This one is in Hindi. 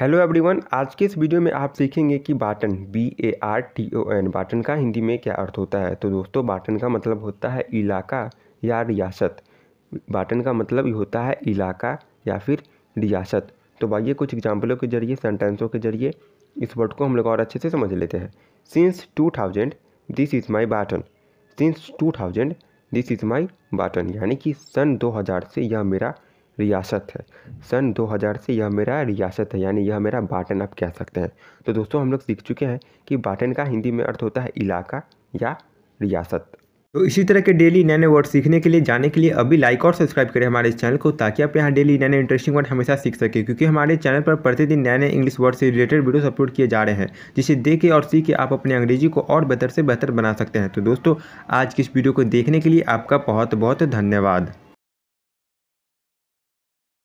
हेलो एवरीवन आज के इस वीडियो में आप सीखेंगे कि baton B A R T O N baton का हिंदी में क्या अर्थ होता है तो दोस्तों बाटन का मतलब होता है इलाका या रियासत बाटन का मतलब ही होता है इलाका या फिर रियासत तो भाइये कुछ एग्जाम्पलों के जरिए सेंटेंसों के जरिए इस वर्ड को हम लोग और अच्छे से समझ लेते हैं since two thousand this is my baton since two thousand this is my baton यानी कि सन दो हज़ार से यह मेरा रियासत है सन 2000 से यह मेरा रियासत है यानी यह मेरा बाटन आप कह सकते हैं तो दोस्तों हम लोग सीख चुके हैं कि बाटन का हिंदी में अर्थ होता है इलाका या रियासत तो इसी तरह के डेली नए नए वर्ड सीखने के लिए जाने के लिए अभी लाइक और सब्सक्राइब करें हमारे चैनल को ताकि आप यहाँ डेली नए नए इंटरेस्टिंग वर्ड हमेशा सीख सकें क्योंकि हमारे चैनल पर प्रतिदिन नए नए इंग्लिश वर्ड से रिलेटेड वीडियोस अपलोड किए जा रहे हैं जिसे देख के और सीख के आप अपने अंग्रेजी को और बेहतर से बेहतर बना सकते हैं तो दोस्तों आज की इस वीडियो को देखने के लिए आपका बहुत बहुत धन्यवाद